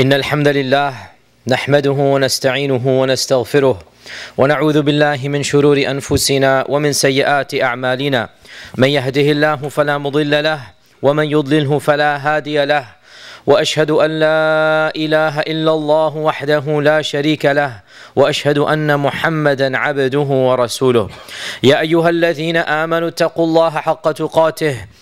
إن الحمد لله نحمده ونستعينه ونستغفره ونعوذ بالله من شرور أنفسنا ومن سيئات أعمالنا من يهده الله فلا مضل له ومن يضلله فلا هادي له وأشهد أن لا إله إلا الله وحده لا شريك له وأشهد أن محمدا عبده ورسوله يا أيها الذين آمنوا اتقوا الله حق تقاته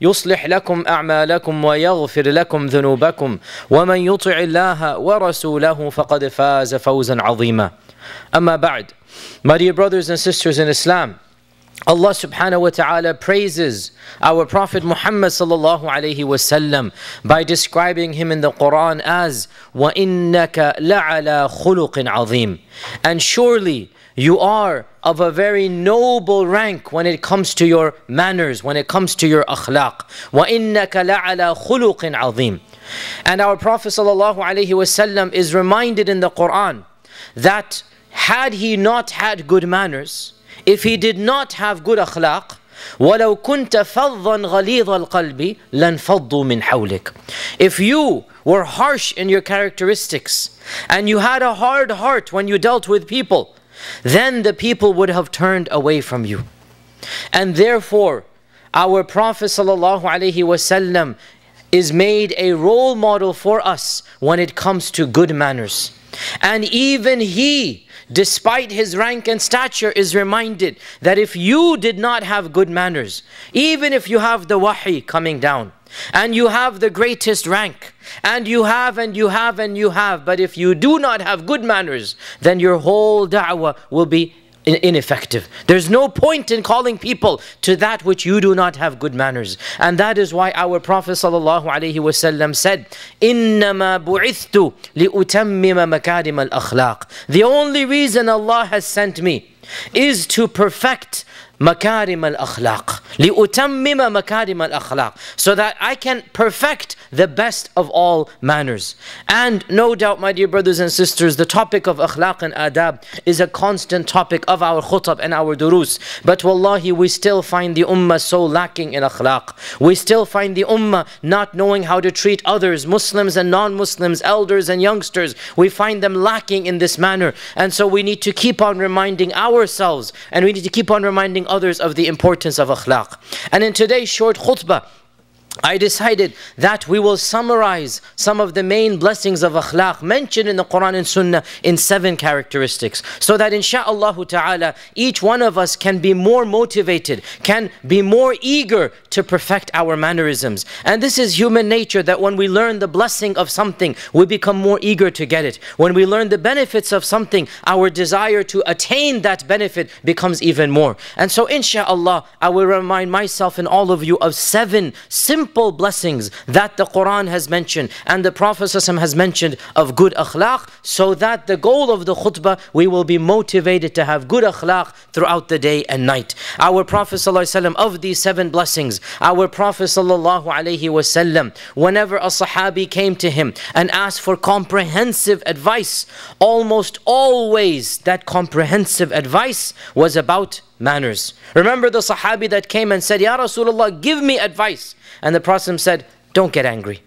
يصلح لكم أعمالكم ويغفر لكم ذنوبكم ومن يطع الله ورسوله فقد فاز فوزا عظيما أما بعد My dear brothers and sisters in Islam Allah subhanahu wa ta'ala praises our Prophet Muhammad sallallahu alayhi wasallam by describing him in the Quran as وَإِنَّكَ لَعَلَى خُلُقٍ عَظِيمٍ And surely you are of a very noble rank when it comes to your manners, when it comes to your akhlaq. وَإِنَّكَ لَعَلَى خُلُقٍ عَظِيمٍ And our Prophet ﷺ is reminded in the Quran that had he not had good manners, if he did not have good akhlaq, وَلَوْ كُنْتَ فَظًّا غَلِيظَ الْقَلْبِ لَنْفَضُّوا مِنْ حَوْلِكَ If you were harsh in your characteristics and you had a hard heart when you dealt with people, then the people would have turned away from you. And therefore, our Prophet ﷺ is made a role model for us when it comes to good manners. And even he despite his rank and stature, is reminded that if you did not have good manners, even if you have the wahi coming down, and you have the greatest rank, and you have and you have and you have, but if you do not have good manners, then your whole da'wah will be ineffective. There's no point in calling people to that which you do not have good manners. And that is why our Prophet وسلم said, إِنَّمَا بُعِثْتُ لِأُتَمِّمَ مَكَارِمَ الْأَخْلَاقِ The only reason Allah has sent me is to perfect makarim al-akhlaq liutammima makarim al-akhlaq so that I can perfect the best of all manners and no doubt my dear brothers and sisters the topic of akhlaq and adab is a constant topic of our khutab and our durus but wallahi we still find the ummah so lacking in akhlaq we still find the ummah not knowing how to treat others muslims and non-muslims elders and youngsters we find them lacking in this manner and so we need to keep on reminding ourselves and we need to keep on reminding others of the importance of akhlaq. And in today's short khutbah, I decided that we will summarize some of the main blessings of akhlaq mentioned in the Quran and Sunnah in seven characteristics. So that insha'Allah ta'ala, each one of us can be more motivated, can be more eager to perfect our mannerisms. And this is human nature that when we learn the blessing of something, we become more eager to get it. When we learn the benefits of something, our desire to attain that benefit becomes even more. And so insha'Allah, I will remind myself and all of you of seven simple simple blessings that the Quran has mentioned and the Prophet has mentioned of good akhlaq so that the goal of the khutbah we will be motivated to have good akhlaq throughout the day and night. Our Prophet of these seven blessings, our Prophet whenever a sahabi came to him and asked for comprehensive advice, almost always that comprehensive advice was about manners. Remember the Sahabi that came and said, Ya Rasulullah, give me advice. And the Prophet said, Don't get angry.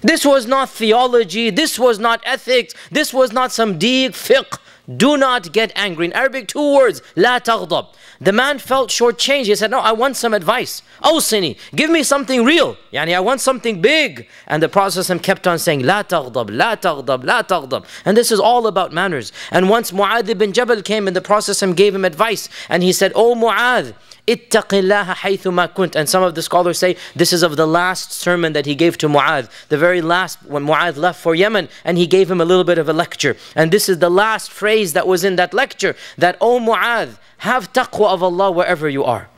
This was not theology, this was not ethics, this was not some deep fiqh. Do not get angry. In Arabic, two words, la taghdab. The man felt shortchanged. He said, no, I want some advice. Oh, Sini, give me something real. Yani, I want something big. And the Prophet kept on saying, la taghdab, la taghdab, la taghdab. And this is all about manners. And once Mu'adh ibn Jabal came and the Prophet gave him advice. And he said, oh, Mu'adh, ittaqillaha haythuma kunt. And some of the scholars say this is of the last sermon that he gave to Mu'adh, the very last when Mu'adh left for Yemen and he gave him a little bit of a lecture. And this is the last phrase that was in that lecture that, O Mu'adh, have taqwa of Allah wherever you are.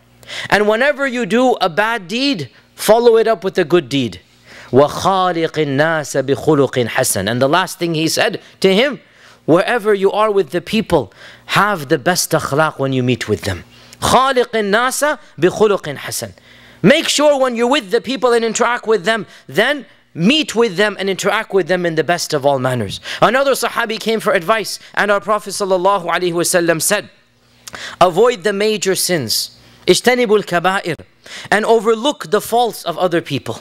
And whenever you do a bad deed, follow it up with a good deed. وَخَالِقِ النَّاسَ بِخُلُقٍ hasan, And the last thing he said to him, wherever you are with the people, have the best akhlaq when you meet with them. خالق الناس بخلق حسن. Make sure when you're with the people and interact with them, then meet with them and interact with them in the best of all manners. Another Sahabi came for advice, and our Prophet ﷺ said, Avoid the major sins, اجتنبوا kabair, and overlook the faults of other people.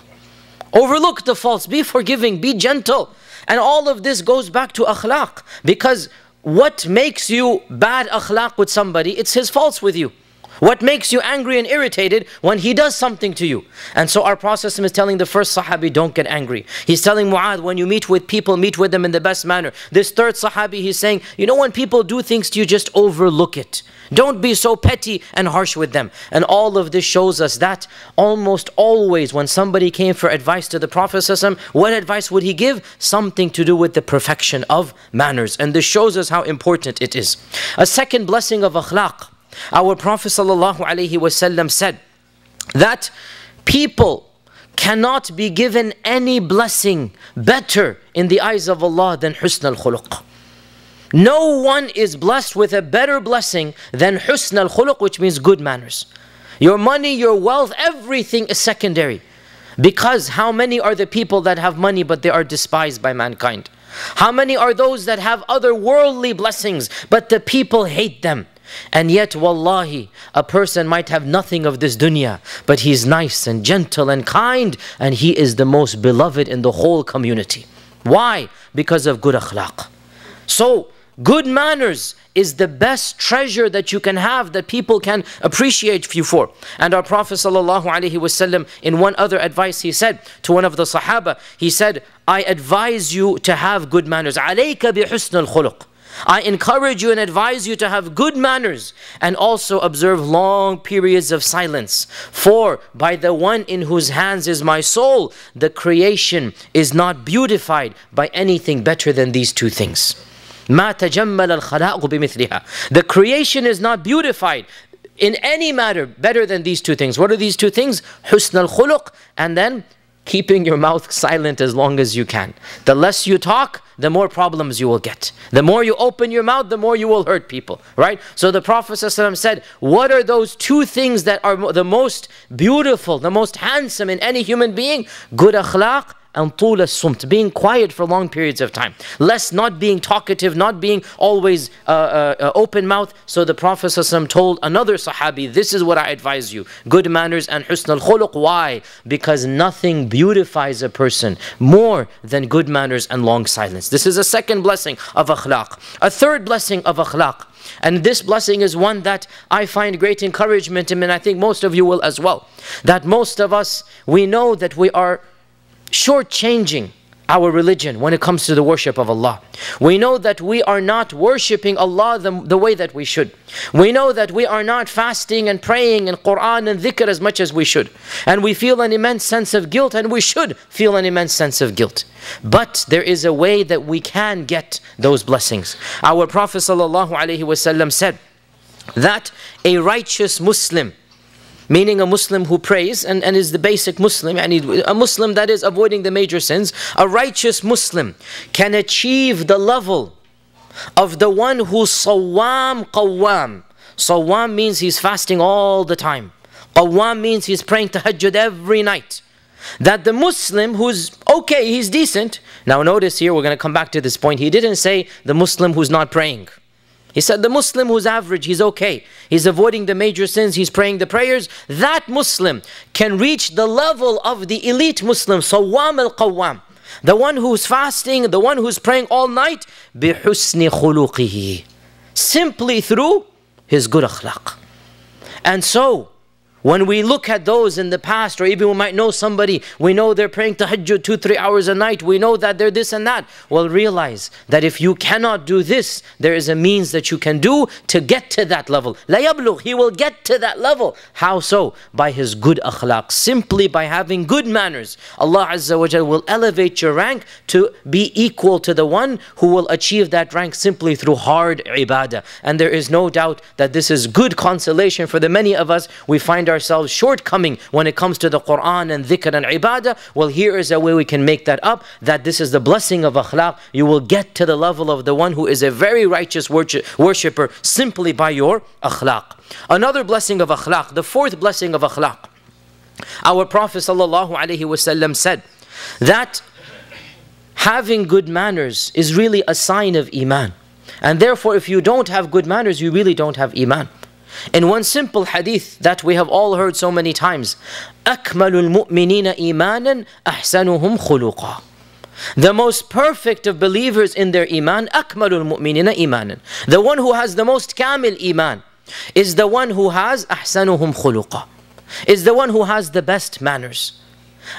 Overlook the faults, be forgiving, be gentle. And all of this goes back to akhlaq, because what makes you bad akhlaq with somebody, it's his faults with you. What makes you angry and irritated when he does something to you? And so our Prophet is telling the first Sahabi, don't get angry. He's telling Mu'adh, when you meet with people, meet with them in the best manner. This third Sahabi, he's saying, you know, when people do things to you, just overlook it. Don't be so petty and harsh with them. And all of this shows us that almost always when somebody came for advice to the Prophet what advice would he give? Something to do with the perfection of manners. And this shows us how important it is. A second blessing of akhlaq our Prophet ﷺ said that people cannot be given any blessing better in the eyes of Allah than husn al-khuluq. No one is blessed with a better blessing than husn al-khuluq, which means good manners. Your money, your wealth, everything is secondary. Because how many are the people that have money but they are despised by mankind? How many are those that have other worldly blessings but the people hate them? And yet, wallahi, a person might have nothing of this dunya, but he's nice and gentle and kind, and he is the most beloved in the whole community. Why? Because of good akhlaq. So, good manners is the best treasure that you can have that people can appreciate you for. And our Prophet wasallam, in one other advice, he said to one of the Sahaba, he said, I advise you to have good manners. عَلَيْكَ بِحُسْنِ الْخُلُقِ I encourage you and advise you to have good manners and also observe long periods of silence. For by the one in whose hands is my soul, the creation is not beautified by anything better than these two things. The creation is not beautified in any matter better than these two things. What are these two things? Husn al-khuluq and then keeping your mouth silent as long as you can. The less you talk, the more problems you will get. The more you open your mouth, the more you will hurt people, right? So the Prophet ﷺ said, What are those two things that are the most beautiful, the most handsome in any human being? Good akhlaq and طول الصمت, being quiet for long periods of time. Less not being talkative, not being always uh, uh, uh open mouth. So the Prophet ﷺ told another Sahabi, this is what I advise you. Good manners and husn al-khuluq. Why? Because nothing beautifies a person more than good manners and long silence. This is a second blessing of akhlaq. A third blessing of akhlaq. And this blessing is one that I find great encouragement in, and I think most of you will as well. That most of us, we know that we are shortchanging our religion when it comes to the worship of Allah. We know that we are not worshipping Allah the, the way that we should. We know that we are not fasting and praying and Quran and dhikr as much as we should. And we feel an immense sense of guilt and we should feel an immense sense of guilt. But there is a way that we can get those blessings. Our Prophet ﷺ said that a righteous Muslim meaning a Muslim who prays and, and is the basic Muslim, a Muslim that is avoiding the major sins, a righteous Muslim can achieve the level of the one who sawam qawwam. Sawam means he's fasting all the time. Qawwam means he's praying tahajjud every night. That the Muslim who's okay, he's decent. Now notice here, we're going to come back to this point. He didn't say the Muslim who's not praying. He said the Muslim who's average, he's okay. He's avoiding the major sins, he's praying the prayers. That Muslim can reach the level of the elite Muslim, Sawam al Qawwam. The one who's fasting, the one who's praying all night, بِحُسْنِ خُلُقِهِ Simply through his good akhlaq. And so, when we look at those in the past, or even we might know somebody, we know they're praying tahajjud two, three hours a night, we know that they're this and that. Well, realize that if you cannot do this, there is a means that you can do to get to that level. La he will get to that level. How so? By his good akhlaq, simply by having good manners. Allah Azza wa Jal will elevate your rank to be equal to the one who will achieve that rank simply through hard ibadah. And there is no doubt that this is good consolation for the many of us. We find ourselves shortcoming when it comes to the Quran and dhikr and ibadah, well, here is a way we can make that up that this is the blessing of akhlaq. You will get to the level of the one who is a very righteous worshipper simply by your akhlaq. Another blessing of akhlaq, the fourth blessing of akhlaq. Our Prophet ﷺ said that having good manners is really a sign of Iman. And therefore, if you don't have good manners, you really don't have Iman. In one simple hadith that we have all heard so many times, أَكْمَلُ الْمُؤْمِنِينَ إِيمَانًا أَحْسَنُهُمْ خُلُقًا the most perfect of believers in their iman, akmalul المُؤمنين إيمانًا. The one who has the most kamil iman is the one who has أحسنهم خُلُقًا. Is the one who has the best manners.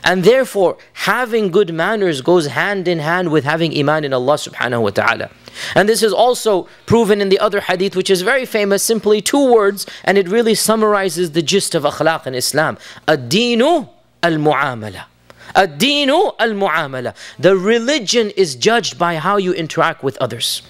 And therefore, having good manners goes hand in hand with having iman in Allah subhanahu wa ta'ala. And this is also proven in the other hadith, which is very famous, simply two words, and it really summarizes the gist of akhlaq in Islam. Ad-deenu al-mu'amala. Ad-deenu al-mu'amala. The religion is judged by how you interact with others.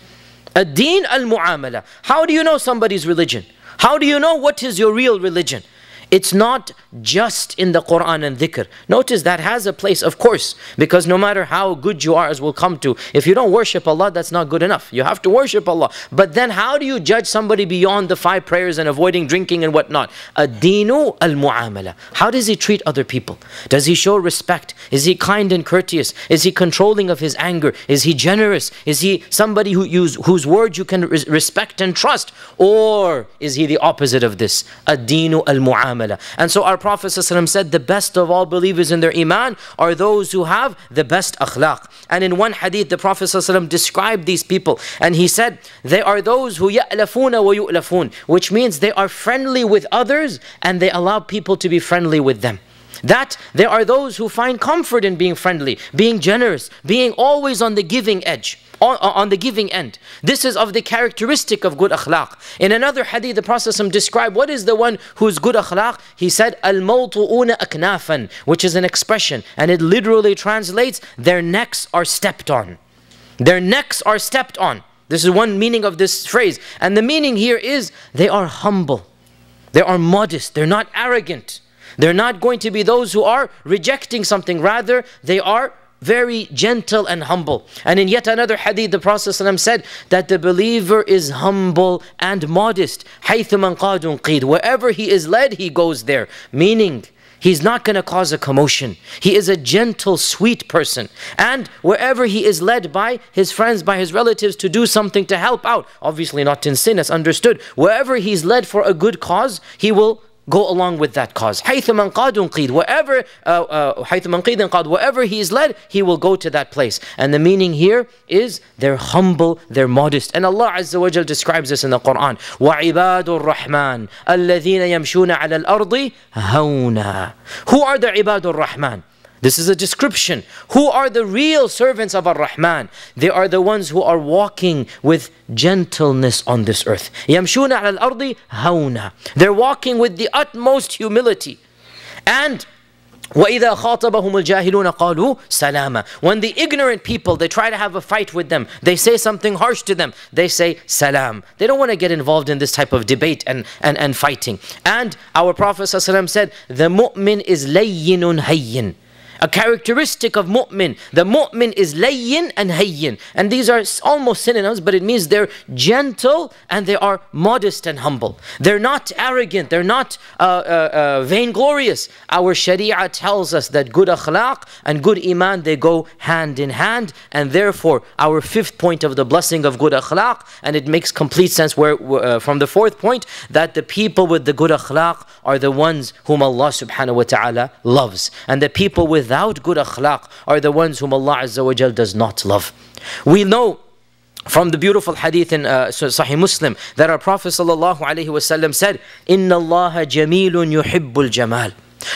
Ad-deen al-mu'amala. How do you know somebody's religion? How do you know what is your real religion? It's not just in the Quran and dhikr. Notice that has a place, of course, because no matter how good you are, as we'll come to, if you don't worship Allah, that's not good enough. You have to worship Allah. But then how do you judge somebody beyond the five prayers and avoiding drinking and whatnot? Adinu al muamala. How does he treat other people? Does he show respect? Is he kind and courteous? Is he controlling of his anger? Is he generous? Is he somebody who use, whose words you can res respect and trust? Or is he the opposite of this? Adinu al muamala. And so our Prophet ﷺ said, the best of all believers in their iman are those who have the best akhlaq. And in one hadith, the Prophet ﷺ described these people and he said, they are those who ya'lafuna wa yu'lafun, which means they are friendly with others and they allow people to be friendly with them that there are those who find comfort in being friendly, being generous, being always on the giving edge, on, the giving end. This is of the characteristic of good akhlaq. In another hadith, the Prophet described what is the one who is good akhlaq. He said, Al-mawtu'una aknafan, which is an expression, and it literally translates, their necks are stepped on. Their necks are stepped on. This is one meaning of this phrase. And the meaning here is, they are humble. They are modest. They're not arrogant. They're not going to be those who are rejecting something. Rather, they are very gentle and humble. And in yet another hadith, the Prophet ﷺ said that the believer is humble and modest. Wherever he is led, he goes there. Meaning, He's not going to cause a commotion. He is a gentle, sweet person. And wherever he is led by his friends, by his relatives to do something to help out, obviously not in sin, as understood. Wherever he's led for a good cause, he will go along with that cause. Wherever, uh, uh wherever he is led, he will go to that place. And the meaning here is they're humble, they're modest. And Allah Azza wa Jal describes this in the Quran. Who are the عِبَادُ الرَّحْمَنِ this is a description. Who are the real servants of Ar-Rahman? They are the ones who are walking with gentleness on this earth. يَمْشُونَ عَلَى الْأَرْضِ هَوْنَا They're walking with the utmost humility. And وَإِذَا خَاطَبَهُمُ الْجَاهِلُونَ قَالُوا سَلَامًا When the ignorant people, they try to have a fight with them, they say something harsh to them, they say salam. They don't want to get involved in this type of debate and, and, and fighting. And our Prophet ﷺ said, the mu'min is لَيِّنٌ هَيِّنٌ a characteristic of mu'min. The mu'min is layyin and hayyin. And these are almost synonyms, but it means they're gentle and they are modest and humble. They're not arrogant, they're not uh, uh, uh, vainglorious. Our sharia tells us that good akhlaq and good iman, they go hand in hand. And therefore, our fifth point of the blessing of good akhlaq, and it makes complete sense where uh, from the fourth point, that the people with the good akhlaq are the ones whom Allah subhanahu wa ta'ala loves. And the people with without good akhlaq are the ones whom Allah Azza wa Jal does not love. We know from the beautiful hadith in uh, Sahih Muslim that our Prophet sallallahu alaihi wasallam said, "Inna Allah jamilun yuhibbul jamal."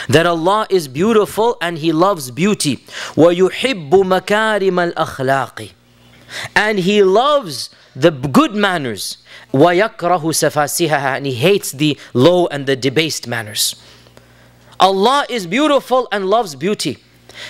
That Allah is beautiful and He loves beauty. وَيُحِبُّ مَكَارِمَ الْأَخْلَاقِ And He loves the good manners. وَيَكْرَهُ سَفَاسِهَا And He hates the low and the debased manners. Allah is beautiful and loves beauty.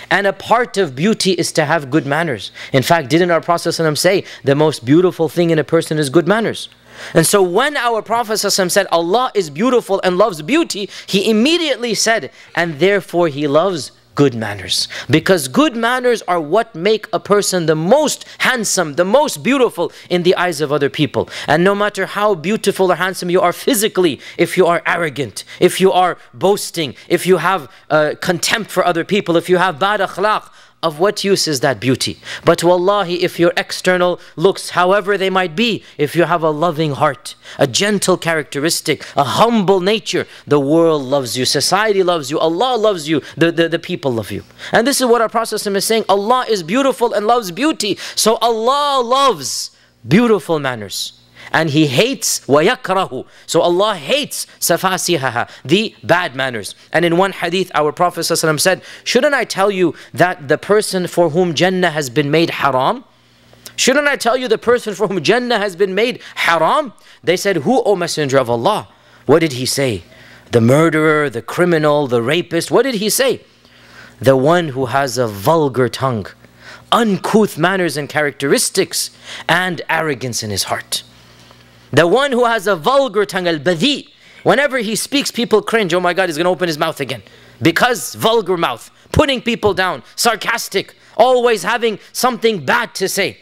And a part of beauty is to have good manners. In fact, didn't our Prophet ﷺ say, the most beautiful thing in a person is good manners? And so when our Prophet ﷺ said, Allah is beautiful and loves beauty, he immediately said, and therefore he loves good manners. Because good manners are what make a person the most handsome, the most beautiful in the eyes of other people. And no matter how beautiful or handsome you are physically, if you are arrogant, if you are boasting, if you have uh, contempt for other people, if you have bad akhlaq, of what use is that beauty? But wallahi, if your external looks, however they might be, if you have a loving heart, a gentle characteristic, a humble nature, the world loves you, society loves you, Allah loves you, the, the, the people love you. And this is what our Prophet is saying Allah is beautiful and loves beauty. So Allah loves beautiful manners and he hates وَيَكْرَهُ So Allah hates سَفَاسِهَهَا The bad manners. And in one hadith our Prophet ﷺ said, Shouldn't I tell you that the person for whom Jannah has been made haram? Shouldn't I tell you the person for whom Jannah has been made haram? They said, Who, O Messenger of Allah? What did he say? The murderer, the criminal, the rapist, what did he say? The one who has a vulgar tongue, uncouth manners and characteristics, and arrogance in his heart. The one who has a vulgar tongue, al badi whenever he speaks, people cringe. Oh my God, he's going to open his mouth again. Because vulgar mouth, putting people down, sarcastic, always having something bad to say.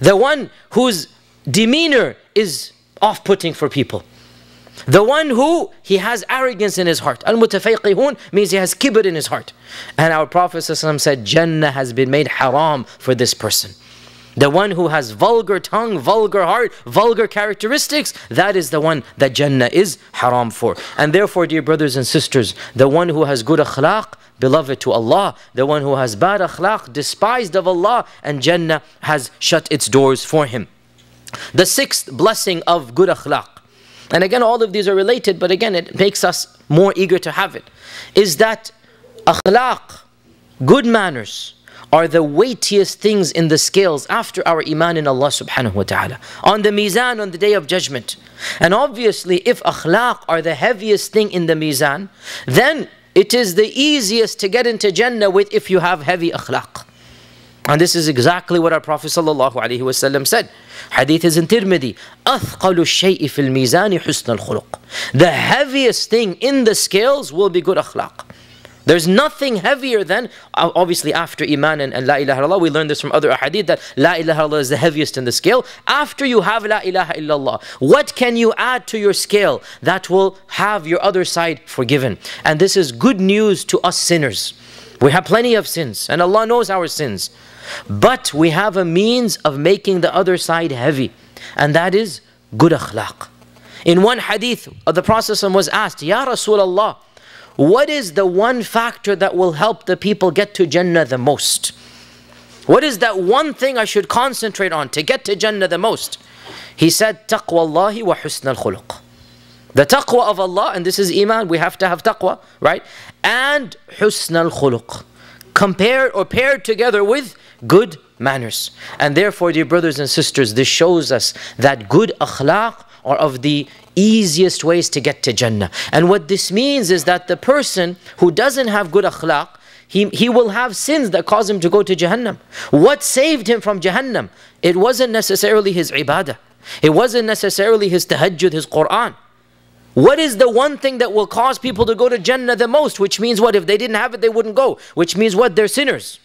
The one whose demeanor is off-putting for people. The one who he has arrogance in his heart. Al-mutafayqihun means he has kibr in his heart. And our Prophet ﷺ said, Jannah has been made haram for this person. The one who has vulgar tongue, vulgar heart, vulgar characteristics, that is the one that Jannah is haram for. And therefore, dear brothers and sisters, the one who has good akhlaq, beloved to Allah, the one who has bad akhlaq, despised of Allah, and Jannah has shut its doors for him. The sixth blessing of good akhlaq, and again, all of these are related, but again, it makes us more eager to have it, is that akhlaq, good manners, are the weightiest things in the scales after our iman in Allah subhanahu wa ta'ala. On the mizan, on the day of judgment. And obviously, if akhlaq are the heaviest thing in the mizan, then it is the easiest to get into Jannah with if you have heavy akhlaq. And this is exactly what our Prophet ﷺ said. Hadith is in Tirmidhi. أَثْقَلُ الشَّيْءِ فِي الْمِيزَانِ حُسْنَ الْخُلُقِ The heaviest thing in the scales will be good akhlaq. There's nothing heavier than, obviously after Iman and, and La ilaha illallah, we learned this from other ahadith that La ilaha illallah is the heaviest in the scale. After you have La ilaha illallah, what can you add to your scale that will have your other side forgiven? And this is good news to us sinners. We have plenty of sins, and Allah knows our sins. But we have a means of making the other side heavy, and that is good akhlaq. In one hadith, the Prophet was asked, Ya Rasulullah, what is the one factor that will help the people get to Jannah the most? What is that one thing I should concentrate on to get to Jannah the most? He said, Taqwa Allahi wa husn al khuluq. The taqwa of Allah, and this is iman, we have to have taqwa, right? And husn al khuluq. Compared or paired together with good manners. And therefore, dear brothers and sisters, this shows us that good akhlaq are of the easiest ways to get to Jannah. And what this means is that the person who doesn't have good akhlaq, he, he will have sins that cause him to go to Jahannam. What saved him from Jahannam? It wasn't necessarily his ibadah. It wasn't necessarily his tahajjud, his Quran. What is the one thing that will cause people to go to Jannah the most? Which means what? If they didn't have it, they wouldn't go. Which means what? They're sinners.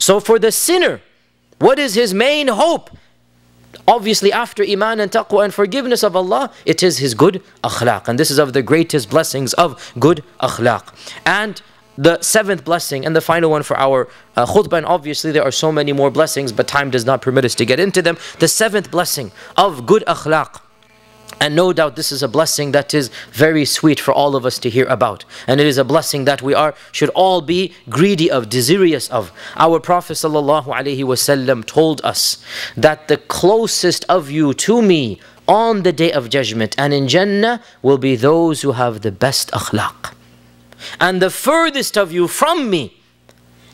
So for the sinner, what is his main hope? obviously after iman and taqwa and forgiveness of Allah, it is his good akhlaq. And this is of the greatest blessings of good akhlaq. And the seventh blessing and the final one for our uh, khutbah, and obviously there are so many more blessings, but time does not permit us to get into them. The seventh blessing of good akhlaq and no doubt this is a blessing that is very sweet for all of us to hear about. And it is a blessing that we are should all be greedy of, desirous of. Our Prophet told us that the closest of you to me on the day of judgment and in Jannah will be those who have the best akhlaq. And the furthest of you from me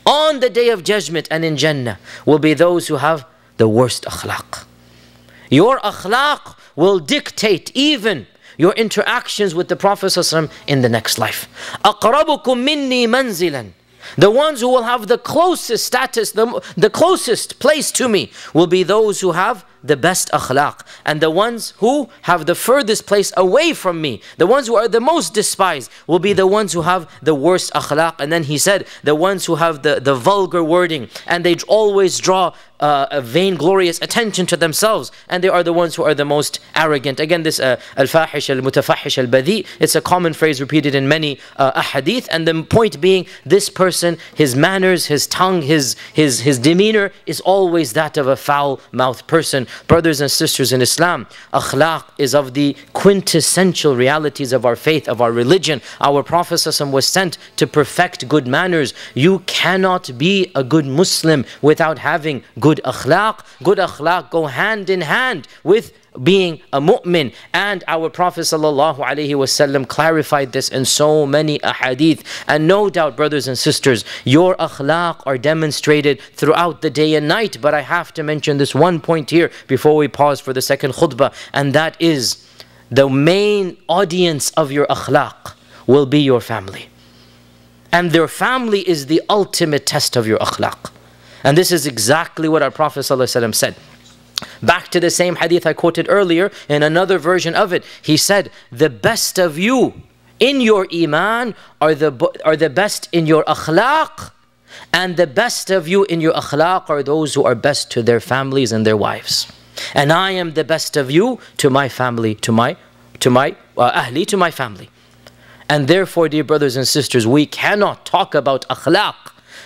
on the day of judgment and in Jannah will be those who have the worst akhlaq. Your akhlaq will dictate even your interactions with the Prophet Wasallam in the next life. The ones who will have the closest status, the, the closest place to me will be those who have the best akhlaq and the ones who have the furthest place away from me the ones who are the most despised will be the ones who have the worst akhlaq and then he said the ones who have the, the vulgar wording and they always draw uh, a vainglorious attention to themselves and they are the ones who are the most arrogant again this uh, al-fahish al-mutafahish al-badi it's a common phrase repeated in many uh, ahadith and the point being this person his manners his tongue his his his demeanor is always that of a foul mouthed person Brothers and sisters in Islam, akhlaq is of the quintessential realities of our faith, of our religion. Our Prophet was sent to perfect good manners. You cannot be a good Muslim without having good akhlaq. Good akhlaq go hand in hand with being a mu'min. And our Prophet sallallahu alaihi wasallam clarified this in so many ahadith. And no doubt, brothers and sisters, your akhlaq are demonstrated throughout the day and night. But I have to mention this one point here before we pause for the second khutbah, and that is the main audience of your akhlaq will be your family. And their family is the ultimate test of your akhlaq. And this is exactly what our Prophet sallallahu alaihi wasallam said. Back to the same hadith I quoted earlier, in another version of it, he said, The best of you in your iman are the, are the best in your akhlaq, and the best of you in your akhlaq are those who are best to their families and their wives. And I am the best of you to my family, to my, to my uh, ahli, to my family. And therefore, dear brothers and sisters, we cannot talk about akhlaq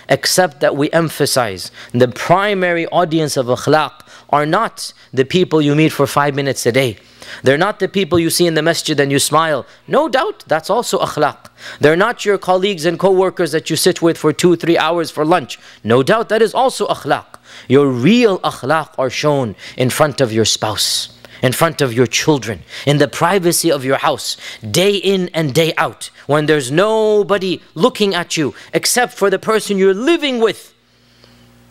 except that we emphasize the primary audience of akhlaq are not the people you meet for five minutes a day. They're not the people you see in the masjid and you smile. No doubt, that's also akhlaq. They're not your colleagues and co-workers that you sit with for two, three hours for lunch. No doubt, that is also akhlaq. Your real akhlaq are shown in front of your spouse in front of your children, in the privacy of your house, day in and day out, when there's nobody looking at you except for the person you're living with.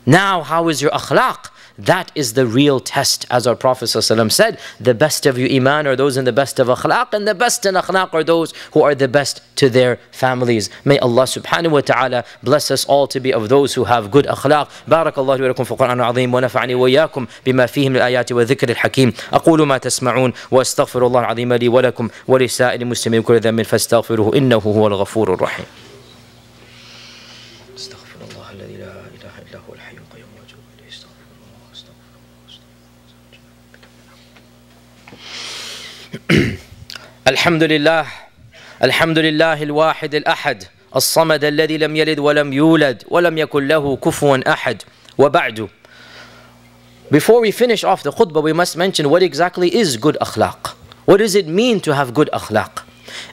Now, how is your akhlaq? That is the real test, as our Prophet ﷺ said. The best of you iman are those in the best of akhlaq, and the best in akhlaq are those who are the best to their families. May Allah subhanahu wa ta'ala bless us all to be of those who have good akhlaq. Barakallahu alaykum fi Qur'an al-Azim wa nafa'ani wa yaakum bima fihim wa dhikr hakim Aqulu ma tasma'un wa astaghfirullah al-Azim wa lakum wa muslimin kulli dhamin fa astaghfiruhu huwa al-ghafur al-rahim. Astaghfirullah al-Azim la ilaha illa huwa al الحمد لله الحمد لله الواحد الأحد الصمد الذي لم يلد ولم يولد ولم يكن له كفوا أحد وبعد Before we finish off the khutbah, we must mention what exactly is good akhlaq. What does it mean to have good akhlaq?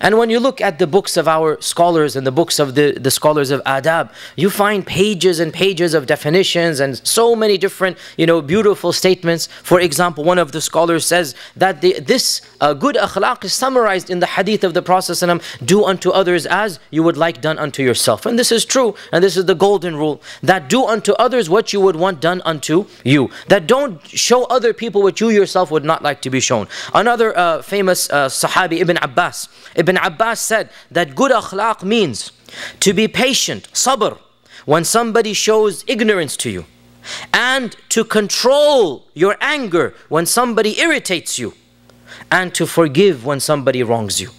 And when you look at the books of our scholars and the books of the, the scholars of adab, you find pages and pages of definitions and so many different, you know, beautiful statements. For example, one of the scholars says that the, this uh, good akhlaq is summarized in the hadith of the Prophet do unto others as you would like done unto yourself. And this is true, and this is the golden rule, that do unto others what you would want done unto you. That don't show other people what you yourself would not like to be shown. Another uh, famous uh, Sahabi, Ibn Abbas, Ibn Abbas said that good akhlaq means to be patient, sabr, when somebody shows ignorance to you, and to control your anger when somebody irritates you, and to forgive when somebody wrongs you.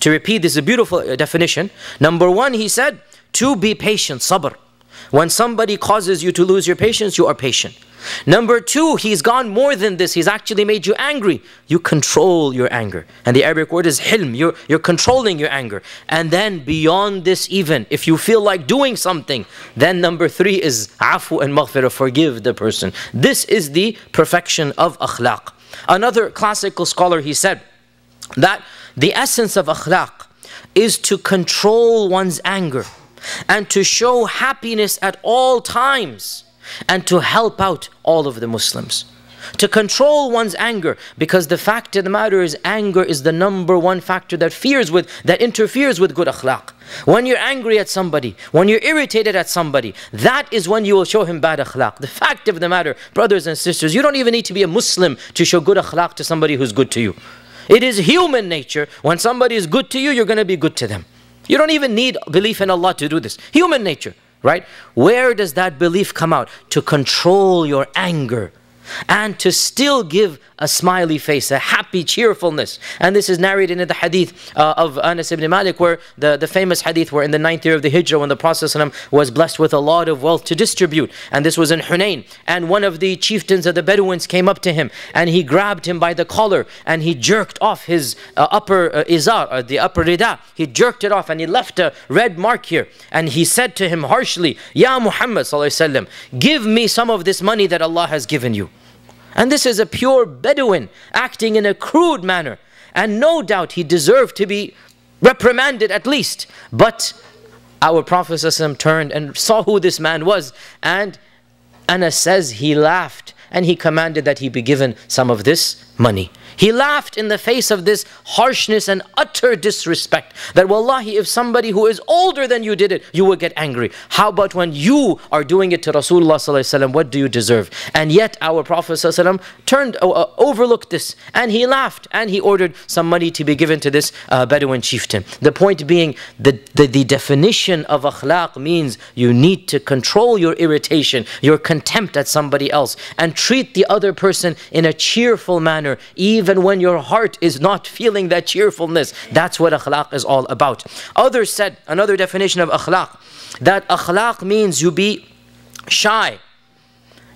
To repeat, this is a beautiful uh, definition. Number one, he said, to be patient, sabr. When somebody causes you to lose your patience, you are patient. Number two, he's gone more than this. He's actually made you angry. You control your anger. And the Arabic word is hilm. You're, you're controlling your anger. And then beyond this even, if you feel like doing something, then number three is afu and maghfirah, forgive the person. This is the perfection of akhlaq. Another classical scholar, he said that the essence of akhlaq is to control one's anger and to show happiness at all times and to help out all of the Muslims. To control one's anger, because the fact of the matter is anger is the number one factor that fears with, that interferes with good akhlaq. When you're angry at somebody, when you're irritated at somebody, that is when you will show him bad akhlaq. The fact of the matter, brothers and sisters, you don't even need to be a Muslim to show good akhlaq to somebody who's good to you. It is human nature. When somebody is good to you, you're going to be good to them. You don't even need belief in Allah to do this. Human nature right? Where does that belief come out? To control your anger, and to still give a smiley face, a happy cheerfulness. And this is narrated in the hadith uh, of Anas ibn Malik, where the, the famous hadith where in the ninth year of the Hijrah, when the Prophet was blessed with a lot of wealth to distribute, and this was in Hunain, and one of the chieftains of the Bedouins came up to him, and he grabbed him by the collar, and he jerked off his uh, upper uh, izar, uh, the upper rida, he jerked it off, and he left a red mark here, and he said to him harshly, Ya Muhammad, give me some of this money that Allah has given you. And this is a pure Bedouin acting in a crude manner. And no doubt he deserved to be reprimanded at least. But our Prophet turned and saw who this man was. And Anna says he laughed and he commanded that he be given some of this money. He laughed in the face of this harshness and utter disrespect that wallahi, if somebody who is older than you did it, you will get angry. How about when you are doing it to Rasulullah what do you deserve? And yet our Prophet turned, uh, uh, overlooked this and he laughed and he ordered some money to be given to this uh, Bedouin chieftain. The point being, that the, the definition of akhlaq means you need to control your irritation, your contempt at somebody else and treat the other person in a cheerful manner, even even when your heart is not feeling that cheerfulness. That's what akhlaq is all about. Others said, another definition of akhlaq, that akhlaq means you be shy.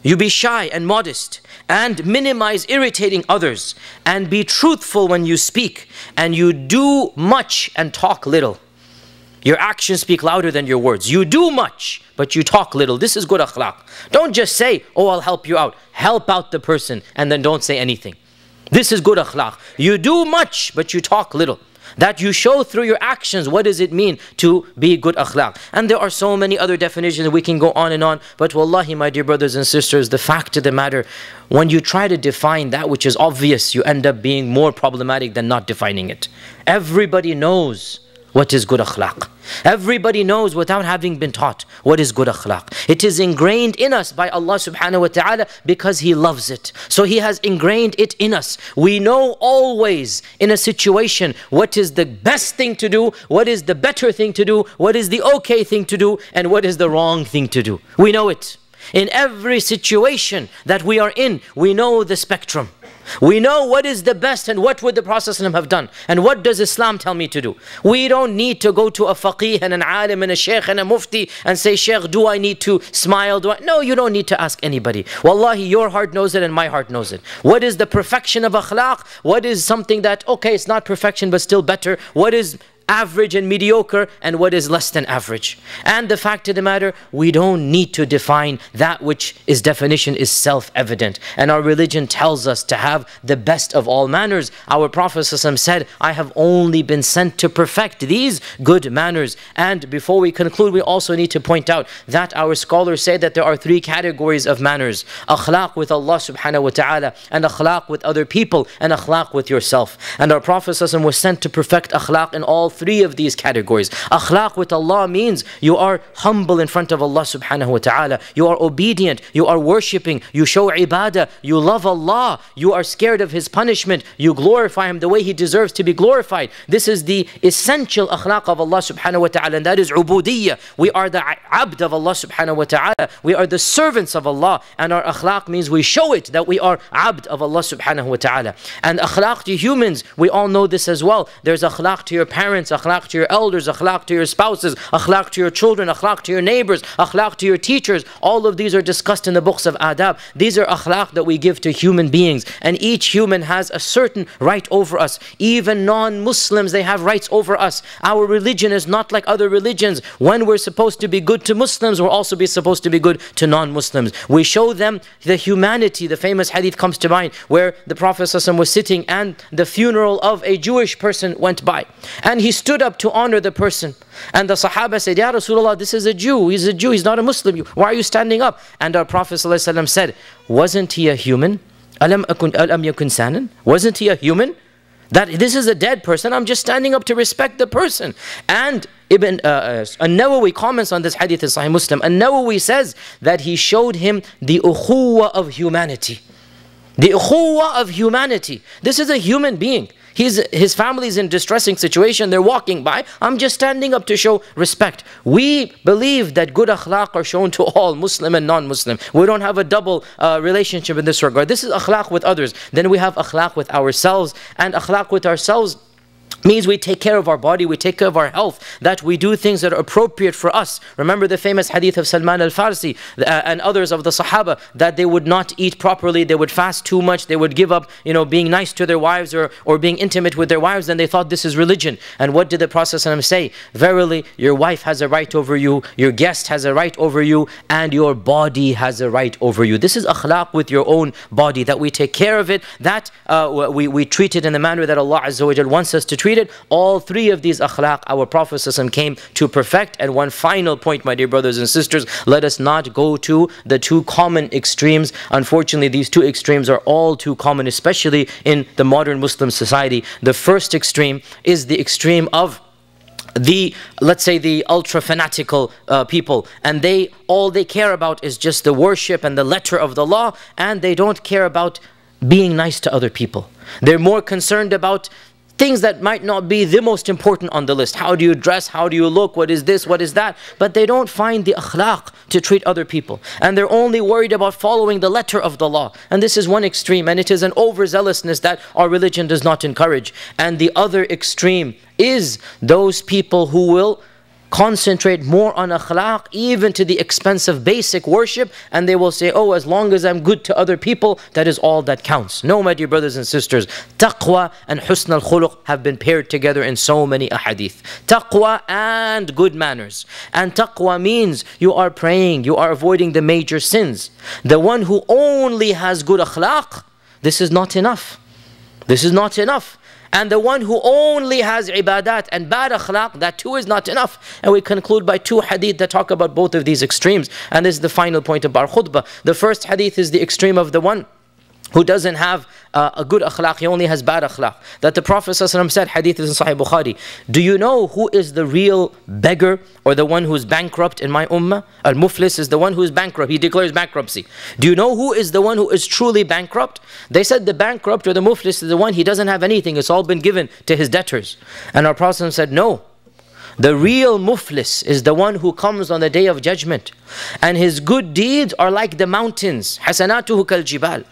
You be shy and modest and minimize irritating others and be truthful when you speak and you do much and talk little. Your actions speak louder than your words. You do much, but you talk little. This is good akhlaq. Don't just say, oh, I'll help you out. Help out the person and then don't say anything. This is good akhlaq. You do much, but you talk little. That you show through your actions what does it mean to be good akhlaq. And there are so many other definitions we can go on and on. But wallahi, my dear brothers and sisters, the fact of the matter, when you try to define that which is obvious, you end up being more problematic than not defining it. Everybody knows what is good akhlaq. Everybody knows without having been taught what is good akhlaq. It is ingrained in us by Allah subhanahu wa ta'ala because He loves it. So He has ingrained it in us. We know always in a situation what is the best thing to do, what is the better thing to do, what is the okay thing to do, and what is the wrong thing to do. We know it. In every situation that we are in, we know the spectrum. We know what is the best and what would the Prophet ﷺ have done and what does Islam tell me to do. We don't need to go to a faqih and an alim and a sheikh and a mufti and say, Sheikh, do I need to smile? Do I? No, you don't need to ask anybody. Wallahi, your heart knows it and my heart knows it. What is the perfection of akhlaq? What is something that, okay, it's not perfection but still better? What is average and mediocre and what is less than average. And the fact of the matter, we don't need to define that which is definition is self-evident. And our religion tells us to have the best of all manners. Our Prophet ﷺ said, I have only been sent to perfect these good manners. And before we conclude, we also need to point out that our scholars say that there are three categories of manners. Akhlaq with Allah subhanahu wa ta'ala and akhlaq with other people and akhlaq with yourself. And our Prophet ﷺ was sent to perfect akhlaq in all three of these categories. Akhlaq with Allah means you are humble in front of Allah subhanahu wa ta'ala. You are obedient. You are worshipping. You show ibadah. You love Allah. You are scared of His punishment. You glorify Him the way He deserves to be glorified. This is the essential akhlaq of Allah subhanahu wa ta'ala and that is ubudiyyah. We are the abd of Allah subhanahu wa ta'ala. We are the servants of Allah and our akhlaq means we show it that we are abd of Allah subhanahu wa ta'ala. And akhlaq to humans, we all know this as well. There's akhlaq to your parents parents, akhlaq to your elders, akhlaq to your spouses, akhlaq to your children, akhlaq to your neighbors, akhlaq to your teachers. All of these are discussed in the books of adab. These are akhlaq that we give to human beings. And each human has a certain right over us. Even non-Muslims, they have rights over us. Our religion is not like other religions. When we're supposed to be good to Muslims, we're also be supposed to be good to non-Muslims. We show them the humanity. The famous hadith comes to mind where the Prophet was sitting and the funeral of a Jewish person went by. And he stood up to honor the person. And the Sahaba said, Ya Rasulullah, this is a Jew. He's a Jew. He's not a Muslim. Why are you standing up? And our Prophet ﷺ said, Wasn't he a human? Wasn't he a human? That this is a dead person. I'm just standing up to respect the person. And Ibn uh, uh An-Nawawi comments on this hadith in Sahih Muslim. An-Nawawi says that he showed him the ukhuwa of humanity. The ukhuwa of humanity. This is a human being. He's, his family's in distressing situation, they're walking by. I'm just standing up to show respect. We believe that good akhlaq are shown to all, Muslim and non-Muslim. We don't have a double uh, relationship in this regard. This is akhlaq with others. Then we have akhlaq with ourselves and akhlaq with ourselves means we take care of our body, we take care of our health, that we do things that are appropriate for us. Remember the famous hadith of Salman al-Farsi uh, and others of the Sahaba that they would not eat properly, they would fast too much, they would give up, you know, being nice to their wives or, or being intimate with their wives and they thought this is religion. And what did the Prophet say? Verily, your wife has a right over you, your guest has a right over you, and your body has a right over you. This is akhlaq with your own body, that we take care of it, that uh, we, we treat it in the manner that Allah Azza wa wants us to treated. All three of these akhlaq our Prophet came to perfect. And one final point, my dear brothers and sisters, let us not go to the two common extremes. Unfortunately, these two extremes are all too common, especially in the modern Muslim society. The first extreme is the extreme of the let's say the ultra fanatical uh, people and they all they care about is just the worship and the letter of the law and they don't care about being nice to other people they're more concerned about things that might not be the most important on the list. How do you dress? How do you look? What is this? What is that? But they don't find the akhlaq to treat other people. And they're only worried about following the letter of the law. And this is one extreme, and it is an overzealousness that our religion does not encourage. And the other extreme is those people who will concentrate more on akhlaq, even to the expense of basic worship, and they will say, oh, as long as I'm good to other people, that is all that counts. No, my dear brothers and sisters, taqwa and husn al khuluq have been paired together in so many ahadith. Taqwa and good manners. And taqwa means you are praying, you are avoiding the major sins. The one who only has good akhlaq, this is not enough. This is not enough and the one who only has ibadat and bad akhlaq, that too is not enough. And we conclude by two hadith that talk about both of these extremes. And this is the final point of Bar khutbah. The first hadith is the extreme of the one who doesn't have uh, a good akhlaq, he only has bad akhlaq. That the Prophet ﷺ said, hadith is in Sahih Bukhari, do you know who is the real beggar or the one who is bankrupt in my ummah? Al-Muflis is the one who is bankrupt, he declares bankruptcy. Do you know who is the one who is truly bankrupt? They said the bankrupt or the Muflis is the one, he doesn't have anything, it's all been given to his debtors. And our Prophet ﷺ said, no. The real muflis is the one who comes on the day of judgment. And his good deeds are like the mountains. حَسَنَاتُهُ كَالْجِبَالِ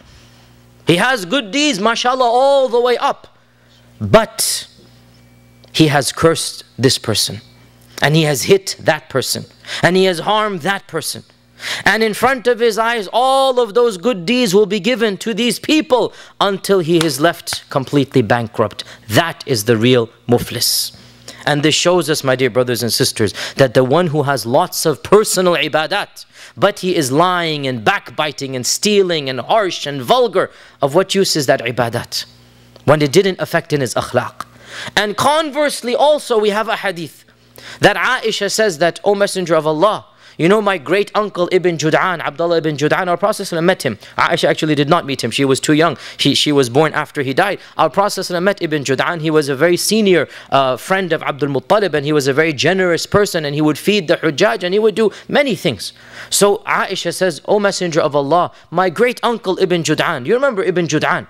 he has good deeds, mashallah, all the way up. But he has cursed this person. And he has hit that person. And he has harmed that person. And in front of his eyes, all of those good deeds will be given to these people until he is left completely bankrupt. That is the real muflis. And this shows us, my dear brothers and sisters, that the one who has lots of personal ibadat, but he is lying and backbiting and stealing and harsh and vulgar, of what use is that ibadat? When it didn't affect in his akhlaq. And conversely also we have a hadith that Aisha says that, O Messenger of Allah, you know, my great uncle Ibn Jud'an, Abdullah ibn Jud'an, our Prophet ﷺ met him. Aisha actually did not meet him. She was too young. She, she was born after he died. Our Prophet ﷺ met Ibn Jud'an. He was a very senior uh, friend of Abdul Muttalib and he was a very generous person and he would feed the Hujjaj and he would do many things. So Aisha says, O Messenger of Allah, my great uncle Ibn Jud'an, you remember Ibn Jud'an?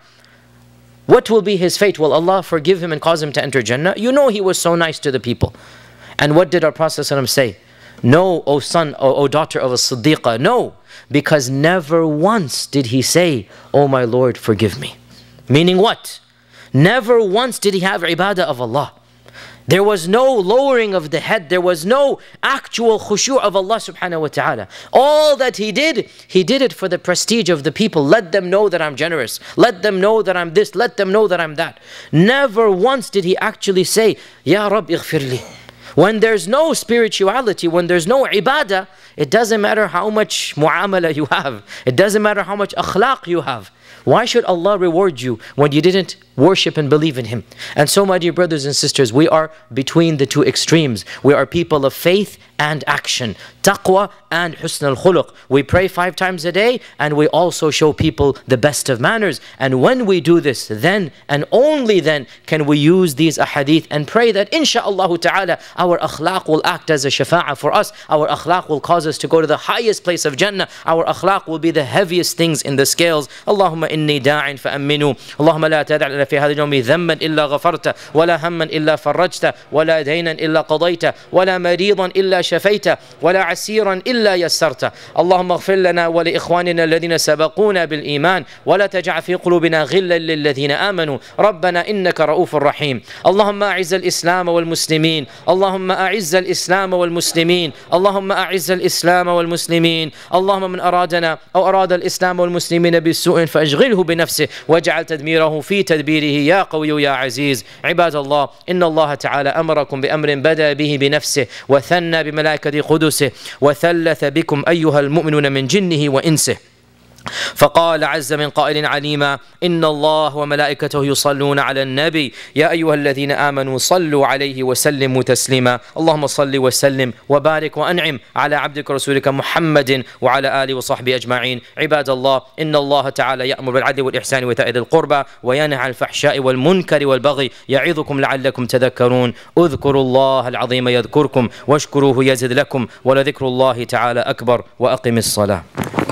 What will be his fate? Will Allah forgive him and cause him to enter Jannah? You know he was so nice to the people. And what did our Prophet ﷺ say? No, O son, o, o, daughter of a Siddiqah, no, because never once did he say, O my Lord, forgive me. Meaning what? Never once did he have ibadah of Allah. There was no lowering of the head, there was no actual khushu' of Allah subhanahu wa ta'ala. All that he did, he did it for the prestige of the people. Let them know that I'm generous, let them know that I'm this, let them know that I'm that. Never once did he actually say, Ya Rab, ighfirli. When there's no spirituality, when there's no ibadah, it doesn't matter how much mu'amalah you have. It doesn't matter how much akhlaq you have. Why should Allah reward you when you didn't worship and believe in Him? And so, my dear brothers and sisters, we are between the two extremes. We are people of faith and action taqwa and husn al khuluq. We pray five times a day and we also show people the best of manners. And when we do this, then and only then can we use these ahadith and pray that insha'Allah ta'ala our akhlaq will act as a shafa'ah for us. Our akhlaq will cause us to go to the highest place of Jannah. Our akhlaq will be the heaviest things in the scales. Allahumma inni da'in fa'amminu. Allahumma la tad'a fi hadha al-yawmi illa ghafarta wa hamman illa farajta wa la illa qadayta wa la illa عسيرا إلا يسرته اللهم اغفر لنا ولإخواننا الذين سبقونا بالإيمان ولا تجعل في قلوبنا غلا للذين آمنوا ربنا إنك رؤوف رحيم اللهم أعز الإسلام والمسلمين اللهم أعز الإسلام والمسلمين اللهم أعز الإسلام والمسلمين اللهم من أرادنا أو أراد الإسلام والمسلمين بسوء فأشغله بنفسه واجعل تدميره في تدبيره يا قوي يا عزيز عباد الله إن الله تعالى أمركم بأمر بدأ به بنفسه وثنى بملائكة قدسه وثلث بكم أيها المؤمنون من جنه وإنسه فقال عز من قائل عليما إن الله وملائكته يصلون على النبي يا أيها الذين آمنوا صلوا عليه وسلموا تسليما اللهم صل وسلم وبارك وأنعم على عبدك رسولك محمد وعلى آله وصحبه أجمعين عباد الله إن الله تعالى يأمر بالعدل والإحسان ذي القربى وينهى عن الفحشاء والمنكر والبغي يعظكم لعلكم تذكرون اذكروا الله العظيم يذكركم واشكروه يزد لكم ولذكر الله تعالى أكبر وأقم الصلاة